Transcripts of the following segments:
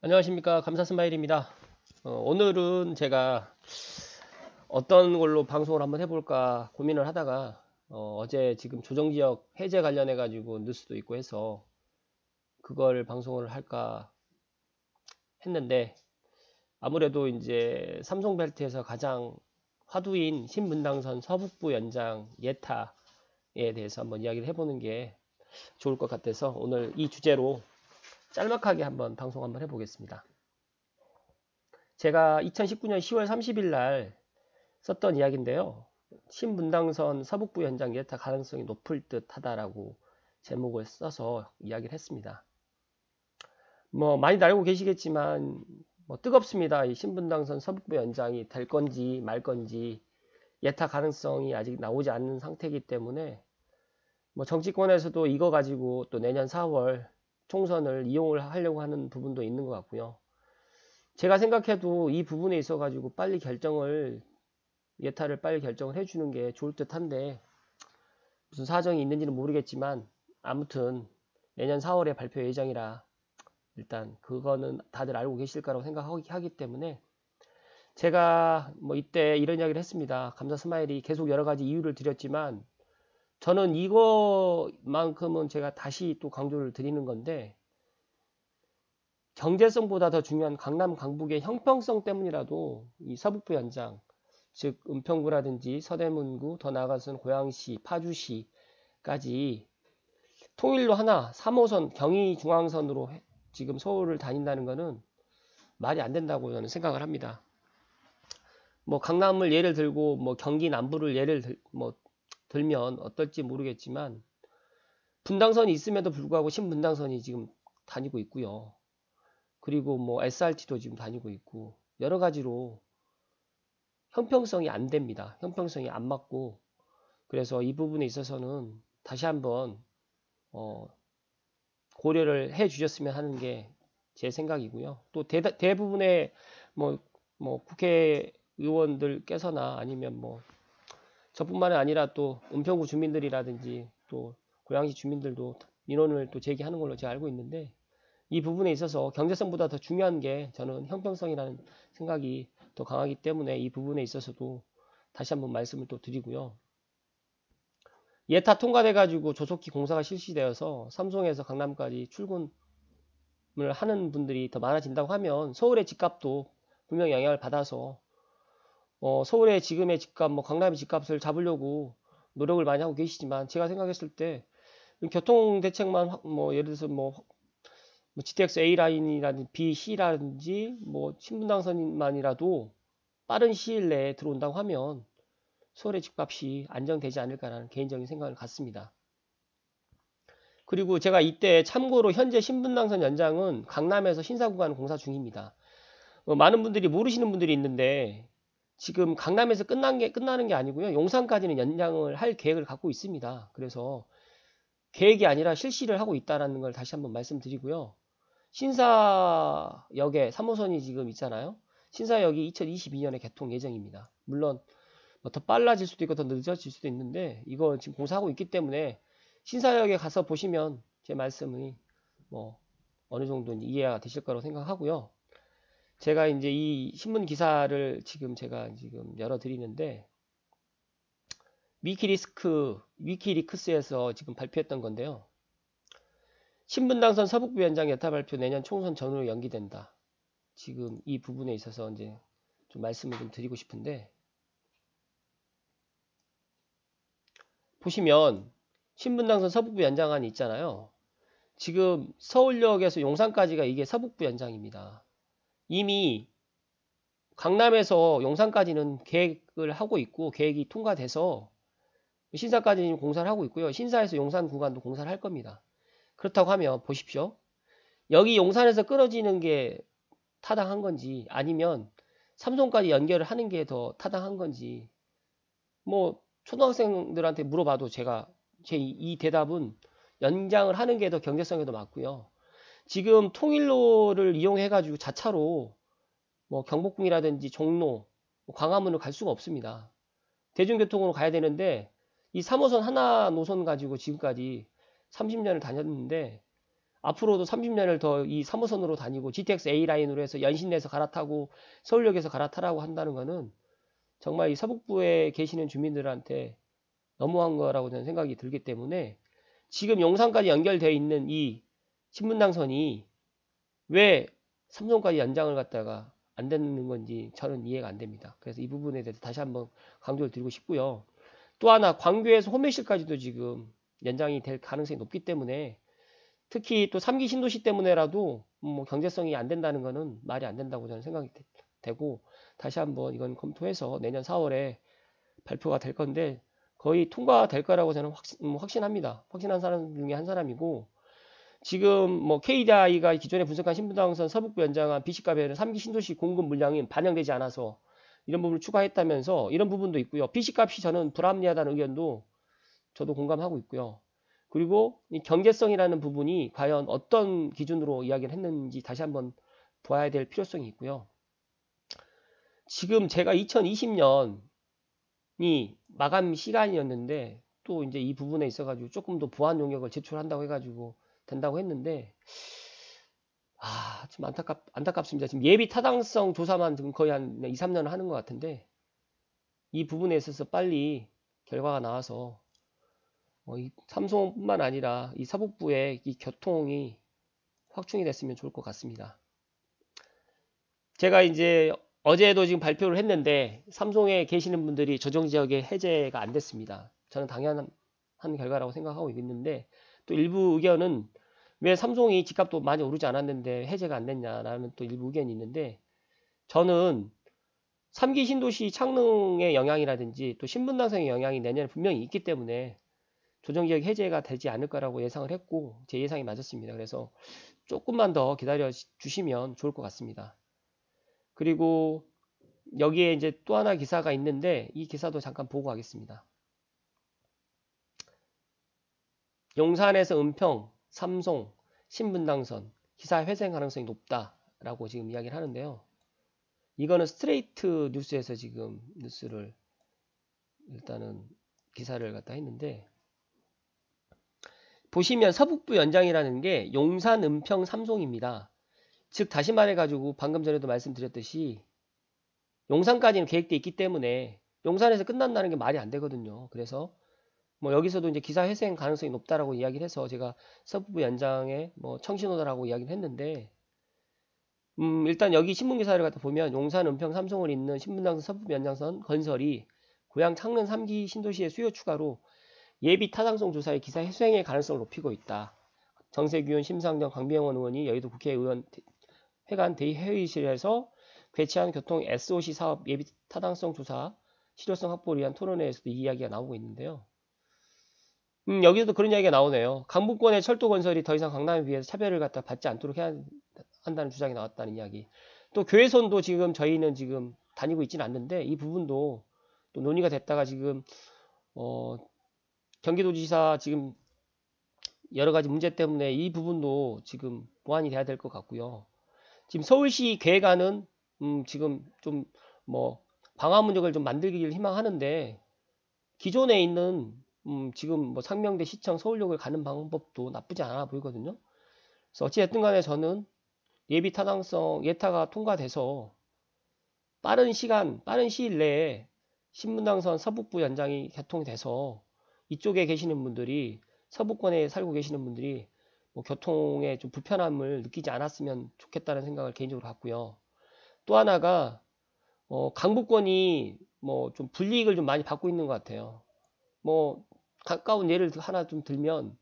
안녕하십니까 감사스마일입니다 어, 오늘은 제가 어떤 걸로 방송을 한번 해볼까 고민을 하다가 어, 제 지금 조정지역 해제 관련해 가지고 뉴스도 있고 해서 그걸 방송을 할까 했는데 아무래도 이제 삼성벨트에서 가장 화두인 신분당선 서북부 연장 예타에 대해서 한번 이야기를 해보는 게 좋을 것 같아서 오늘 이 주제로 짤막하게 한번 방송 한번 해보겠습니다. 제가 2019년 10월 30일 날 썼던 이야기인데요. 신분당선 서북부 현장 예타 가능성이 높을 듯 하다라고 제목을 써서 이야기를 했습니다. 뭐 많이 알고 계시겠지만 뭐 뜨겁습니다. 이 신분당선 서북부 연장이 될 건지 말 건지 예타 가능성이 아직 나오지 않는 상태이기 때문에 뭐 정치권에서도 이거 가지고 또 내년 4월 총선을 이용을 하려고 하는 부분도 있는 것 같고요. 제가 생각해도 이 부분에 있어 가지고 빨리 결정을 예타를 빨리 결정을 해주는 게 좋을 듯한데 무슨 사정이 있는지는 모르겠지만 아무튼 내년 4월에 발표 예정이라 일단 그거는 다들 알고 계실 거라고 생각하기 때문에 제가 뭐 이때 이런 이야기를 했습니다. 감사 스마일이 계속 여러 가지 이유를 드렸지만 저는 이거만큼은 제가 다시 또 강조를 드리는 건데 경제성보다 더 중요한 강남 강북의 형평성 때문이라도 이 서북부 연장 즉 은평구라든지 서대문구 더 나아가서는 고양시 파주시까지 통일로 하나 3호선 경의 중앙선으로 지금 서울을 다닌다는 것은 말이 안 된다고 저는 생각을 합니다. 뭐 강남을 예를 들고 뭐 경기 남부를 예를 들뭐 들면 어떨지 모르겠지만 분당선이 있음에도 불구하고 신분당선이 지금 다니고 있고요. 그리고 뭐 SRT도 지금 다니고 있고 여러 가지로 형평성이 안 됩니다. 형평성이 안 맞고 그래서 이 부분에 있어서는 다시 한번 어 고려를 해 주셨으면 하는 게 제 생각이고요. 또 대, 대부분의 뭐, 뭐 국회의원들께서나 아니면 뭐 저뿐만 아니라 또 은평구 주민들이라든지 또 고양시 주민들도 민원을 또 제기하는 걸로 제가 알고 있는데 이 부분에 있어서 경제성보다 더 중요한 게 저는 형평성이라는 생각이 더 강하기 때문에 이 부분에 있어서도 다시 한번 말씀을 또 드리고요. 예타 통과돼가지고 조속히 공사가 실시되어서 삼성에서 강남까지 출근을 하는 분들이 더 많아진다고 하면 서울의 집값도 분명 영향을 받아서 어, 서울의 지금의 집값, 뭐 강남의 집값을 잡으려고 노력을 많이 하고 계시지만 제가 생각했을 때 교통 대책만 확, 뭐 예를 들어서 뭐, 뭐 GTX A 라인이라든지 B, C라든지 뭐 신분당선만이라도 빠른 시일 내에 들어온다고 하면 서울의 집값이 안정되지 않을까라는 개인적인 생각을 갖습니다. 그리고 제가 이때 참고로 현재 신분당선 연장은 강남에서 신사구간 공사 중입니다. 어, 많은 분들이 모르시는 분들이 있는데 지금 강남에서 끝난 게 끝나는 게 아니고요. 용산까지는 연장을 할 계획을 갖고 있습니다. 그래서 계획이 아니라 실시를 하고 있다라는 걸 다시 한번 말씀드리고요. 신사역에 3호선이 지금 있잖아요. 신사역이 2022년에 개통 예정입니다. 물론 뭐더 빨라질 수도 있고 더 늦어질 수도 있는데 이거 지금 공사하고 있기 때문에 신사역에 가서 보시면 제 말씀이 뭐 어느 정도 이해가 되실 거라고 생각하고요. 제가 이제 이 신문 기사를 지금 제가 지금 열어드리는데 위키리스크 위키리크스에서 지금 발표했던 건데요. 신분 당선 서북부 위원장 여타 발표 내년 총선 전후로 연기된다. 지금 이 부분에 있어서 이제 좀 말씀을 좀 드리고 싶은데 보시면 신분 당선 서북부 연장안 있잖아요. 지금 서울역에서 용산까지가 이게 서북부 연장입니다. 이미 강남에서 용산까지는 계획을 하고 있고 계획이 통과돼서 신사까지는 공사를 하고 있고요. 신사에서 용산 구간도 공사를 할 겁니다. 그렇다고 하면 보십시오. 여기 용산에서 끊어지는 게 타당한 건지 아니면 삼성까지 연결을 하는 게 더 타당한 건지 뭐 초등학생들한테 물어봐도 제가 제 이 대답은 연장을 하는 게 더 경제성에도 맞고요. 지금 통일로를 이용해 가지고 자차로 뭐 경복궁이라든지 종로, 뭐 광화문을 갈 수가 없습니다. 대중교통으로 가야 되는데 이 3호선 하나 노선 가지고 지금까지 30년을 다녔는데 앞으로도 30년을 더 이 3호선으로 다니고 GTX A 라인으로 해서 연신내에서 갈아타고 서울역에서 갈아타라고 한다는 거는 정말 이 서북부에 계시는 주민들한테 너무한 거라고 저는 생각이 들기 때문에 지금 영상까지 연결되어 있는 이 신문당선이왜 삼성까지 연장을 갖다가 안 되는 건지 저는 이해가 안 됩니다. 그래서 이 부분에 대해서 다시 한번 강조를 드리고 싶고요. 또 하나 광교에서 호메실까지도 지금 연장이 될 가능성이 높기 때문에 특히 또 3기 신도시 때문에라도 뭐 경제성이 안 된다는 거는 말이 안 된다고 저는 생각이 되고 다시 한번 이건 검토해서 내년 4월에 발표가 될 건데 거의 통과될 거라고 저는 확신, 음, 합니다 확신한 사람 중에 한 사람이고 지금 뭐 KDI가 기존에 분석한 신분당선 서북부 연장한 BC값에는 3기 신도시 공급 물량이 반영되지 않아서 이런 부분을 추가했다면서 이런 부분도 있고요. BC값이 저는 불합리하다는 의견도 저도 공감하고 있고요. 그리고 이 경제성이라는 부분이 과연 어떤 기준으로 이야기를 했는지 다시 한번 봐야 될 필요성이 있고요. 지금 제가 2020년이 마감 시간이었는데 또 이제 이 부분에 있어가지고 조금 더 보완 용역을 제출한다고 해가지고 된다고 했는데 아, 좀 안타깝, 안타깝습니다. 지금 예비 타당성 조사만 지금 거의 한 2, 3년 하는 것 같은데, 이 부분에 있어서 빨리 결과가 나와서, 어, 이 삼성뿐만 아니라 이 사법부의 이 교통이 확충이 됐으면 좋을 것 같습니다. 제가 이제 어제도 지금 발표를 했는데, 삼성에 계시는 분들이 조정 지역에 해제가 안 됐습니다. 저는 당연한 결과라고 생각하고 있는데, 또 일부 의견은 왜 삼성이 집값도 많이 오르지 않았는데 해제가 안 됐냐라는 또 일부 의견이 있는데 저는 3기 신도시 창릉의 영향이라든지 또 신분당성의 영향이 내년에 분명히 있기 때문에 조정지역 해제가 되지 않을 까라고 예상을 했고 제 예상이 맞았습니다. 그래서 조금만 더 기다려 주시면 좋을 것 같습니다. 그리고 여기에 이제 또 하나 기사가 있는데 이 기사도 잠깐 보고 가겠습니다. 용산에서 은평, 삼송, 신분당선 기사 회생 가능성이 높다라고 지금 이야기를 하는데요. 이거는 스트레이트 뉴스에서 지금 뉴스를 일단은 기사를 갖다 했는데 보시면 서북부 연장이라는 게 용산, 은평, 삼송입니다. 즉 다시 말해가지고 방금 전에도 말씀드렸듯이 용산까지는 계획돼 있기 때문에 용산에서 끝난다는 게 말이 안 되거든요. 그래서 뭐 여기서도 이제 기사 회생 가능성이 높다라고 이야기를 해서 제가 서부부 연장에 뭐 청신호다라고 이야기를 했는데 음 일단 여기 신문 기사를 갖다 보면 용산 은평 삼성을 잇는 신분당선 서부부 연장선 건설이 고향 창릉 3기 신도시의 수요 추가로 예비 타당성 조사의 기사 회생의 가능성을 높이고 있다. 정세균, 심상정, 강병원 의원이 여의도 국회의원 회관 대회의실에서 의배치한 교통 SOC 사업 예비 타당성 조사 실효성 확보를 위한 토론회에서도 이 이야기가 나오고 있는데요. 음, 여기서도 그런 이야기가 나오네요. 강북권의 철도 건설이 더 이상 강남에 비해서 차별을 갖다 받지 않도록 해야 한다는 주장이 나왔다는 이야기. 또 교회선도 지금 저희는 지금 다니고 있지는 않는데 이 부분도 또 논의가 됐다가 지금 어, 경기도지사 지금 여러 가지 문제 때문에 이 부분도 지금 보완이 돼야 될 것 같고요. 지금 서울시 계획안은 음, 지금 좀 뭐 방화문역을 좀 만들기를 희망하는데 기존에 있는 음, 지금 뭐 상명대 시청 서울역을 가는 방법도 나쁘지 않아 보이거든요. 그래서 어찌됐든 간에 저는 예비 타당성 예타가 통과돼서 빠른 시간, 빠른 시일 내에 신문당선 서북부 연장이 개통돼서 이쪽에 계시는 분들이 서북권에 살고 계시는 분들이 뭐 교통에 좀 불편함을 느끼지 않았으면 좋겠다는 생각을 개인적으로 갖고요. 또 하나가 어, 강북권이 뭐 좀 불이익을 좀 많이 받고 있는 것 같아요. 뭐 가까운 예를 하나 좀 들면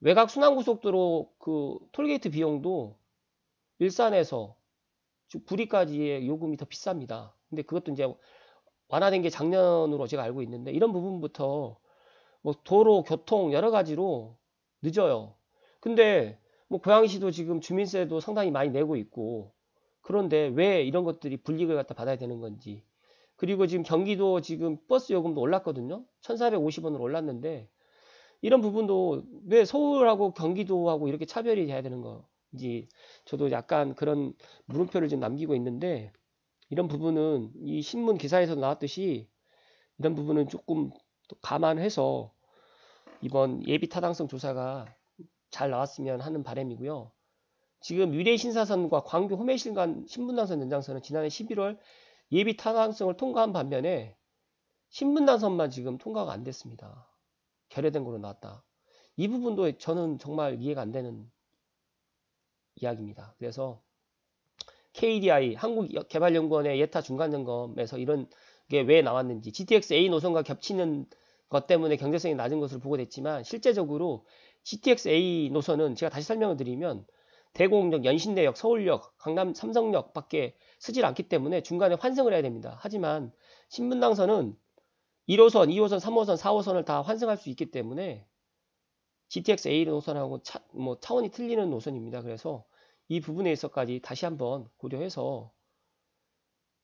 외곽 순환고속도로 그 톨게이트 비용도 일산에서 즉 구리까지의 요금이 더 비쌉니다. 근데 그것도 이제 완화된 게 작년으로 제가 알고 있는데 이런 부분부터 뭐 도로 교통 여러 가지로 늦어요. 근데 뭐 고양시도 지금 주민세도 상당히 많이 내고 있고 그런데 왜 이런 것들이 불이익을 갖다 받아야 되는 건지 그리고 지금 경기도 지금 버스 요금도 올랐거든요. 1,450원으로 올랐는데 이런 부분도 왜 서울하고 경기도하고 이렇게 차별이 돼야 되는 거 건지 저도 약간 그런 물음표를 지 남기고 있는데 이런 부분은 이 신문 기사에서 나왔듯이 이런 부분은 조금 감안해서 이번 예비 타당성 조사가 잘 나왔으면 하는 바람이고요. 지금 유례 신사선과 광교 호매실간 신분당선 연장선은 지난해 11월 예비 타당성을 통과한 반면에 신분단선만 지금 통과가 안 됐습니다. 결여된 걸로 나왔다. 이 부분도 저는 정말 이해가 안 되는 이야기입니다. 그래서 KDI 한국개발연구원의 예타 중간점검에서 이런 게 왜 나왔는지 GTX A 노선과 겹치는 것 때문에 경제성이 낮은 것으로 보고됐지만 실제적으로 GTX A 노선은 제가 다시 설명을 드리면 대공역, 연신내역, 서울역, 강남 삼성역 밖에 쓰질 않기 때문에 중간에 환승을 해야 됩니다. 하지만 신분당선은 1호선, 2호선, 3호선, 4호선을 다 환승할 수 있기 때문에 GTX A 노선하고 차, 뭐 차원이 틀리는 노선입니다. 그래서 이 부분에 있어까지 다시 한번 고려해서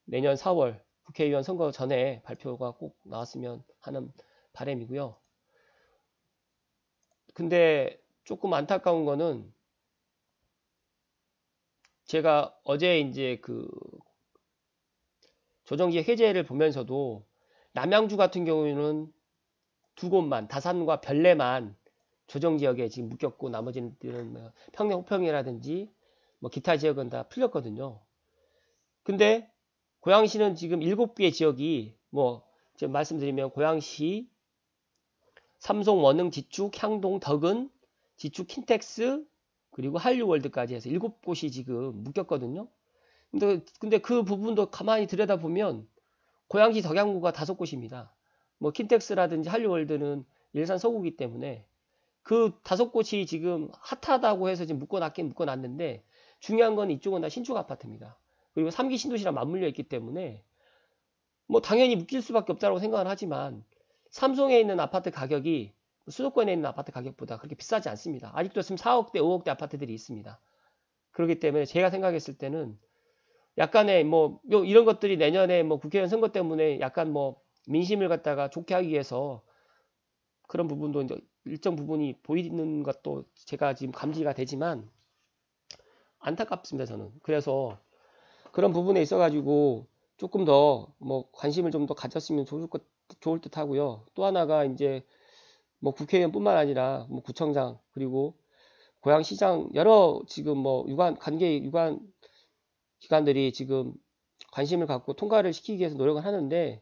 내년 4월 국회의원 선거 전에 발표가 꼭 나왔으면 하는 바램이고요 근데 조금 안타까운 거는 제가 어제 이제 그조정기의 해제를 보면서도 남양주 같은 경우에는 두 곳만 다산과 별내만 조정 지역에 지금 묶였고 나머지는 뭐 평양 호평이라든지 뭐 기타 지역은 다 풀렸거든요. 근데 고양시는 지금 일곱 개 지역이 뭐 지금 말씀드리면 고양시, 삼성 원흥, 지축, 향동, 덕은, 지축, 킨텍스, 그리고 한류 월드까지 해서 일곱 곳이 지금 묶였거든요. 근데, 근데 그 부분도 가만히 들여다보면 고양시 덕양구가 다섯 곳입니다. 뭐 킨텍스라든지 한류 월드는 일산 서구기 때문에 그 다섯 곳이 지금 핫하다고 해서 지금 묶어놨긴 묶어놨는데 중요한 건 이쪽은 다 신축 아파트입니다. 그리고 3기 신도시랑 맞물려 있기 때문에 뭐 당연히 묶일 수밖에 없다고 생각은 하지만 삼성에 있는 아파트 가격이 수도권에 있는 아파트 가격보다 그렇게 비싸지 않습니다. 아직도 지금 4억대, 5억대 아파트들이 있습니다. 그렇기 때문에 제가 생각했을 때는 약간의 뭐 이런 것들이 내년에 뭐 국회의원 선거 때문에 약간 뭐 민심을 갖다가 좋게 하기 위해서 그런 부분도 이제 일정 부분이 보이는 것도 제가 지금 감지가 되지만 안타깝습니다 저는 그래서 그런 부분에 있어 가지고 조금 더 뭐 관심을 좀 더 가졌으면 좋을 것 좋을 듯 하고요 또 하나가 이제 뭐 국회의원뿐만 아니라 뭐 구청장 그리고 고양시장 여러 지금 뭐 유관 관계 유관 기관들이 지금 관심을 갖고 통과를 시키기 위해서 노력을 하는데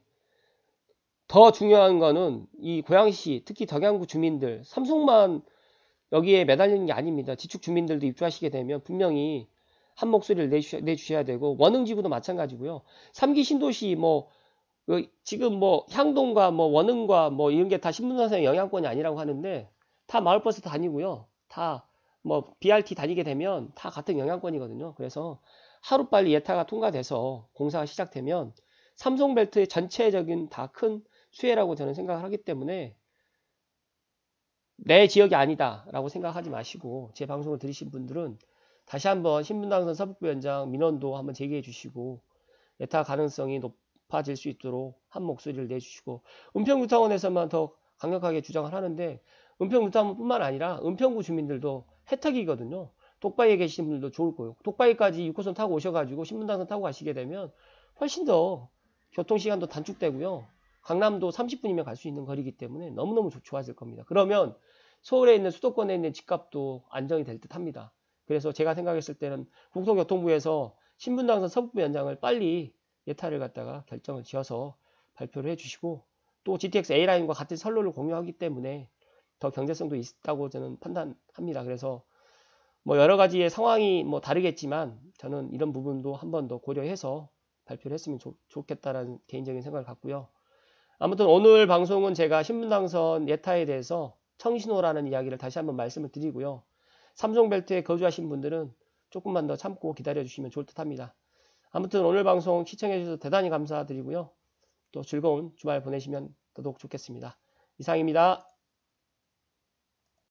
더 중요한 거는 이 고양시 특히 덕양구 주민들 삼성만 여기에 매달리는 게 아닙니다. 지축 주민들도 입주하시게 되면 분명히 한 목소리를 내주셔야, 되고 원흥지구도 마찬가지고요. 3기 신도시 뭐그 지금 뭐 향동과 뭐 원흥과 뭐 이런 게 다 신분선생 영향권이 아니라고 하는데 다 마을버스 다니고요. 다 뭐 BRT 다니게 되면 다 같은 영향권이거든요. 그래서 하루빨리 예타가 통과돼서 공사가 시작되면 삼성벨트의 전체적인 다 큰 수혜라고 저는 생각을 하기 때문에 내 지역이 아니다라고 생각하지 마시고 제 방송을 들으신 분들은 다시 한번 신분당선 서북부 연장 민원도 한번 제기해 주시고 예타 가능성이 높 높아질 수 있도록 한 목소리를 내주시고 은평구 타원에서만 더 강력하게 주장을 하는데 은평구 타원뿐만 아니라 은평구 주민들도 혜택이거든요. 독바이에 계신 분들도 좋을 거예요. 독바이까지 6호선 타고 오셔가지고 신분당선 타고 가시게 되면 훨씬 더 교통시간도 단축되고요. 강남도 30분이면 갈 수 있는 거리이기 때문에 너무너무 좋아질 겁니다. 그러면 서울에 있는 수도권에 있는 집값도 안정이 될 듯 합니다. 그래서 제가 생각했을 때는 국토교통부에서 신분당선 서북부 연장을 빨리 예타를 갖다가 결정을 지어서 발표를 해주시고 또 GTX A라인과 같은 선로를 공유하기 때문에 더 경제성도 있다고 저는 판단합니다. 그래서 뭐 여러 가지의 상황이 뭐 다르겠지만 저는 이런 부분도 한 번 더 고려해서 발표를 했으면 좋, 좋겠다라는 개인적인 생각을 갖고요. 아무튼 오늘 방송은 제가 신문당선 예타에 대해서 청신호라는 이야기를 다시 한번 말씀을 드리고요. 삼성벨트에 거주하신 분들은 조금만 더 참고 기다려주시면 좋을 듯 합니다. 아무튼 오늘 방송 시청해주셔서 대단히 감사드리고요. 또 즐거운 주말 보내시면 더더욱 좋겠습니다. 이상입니다.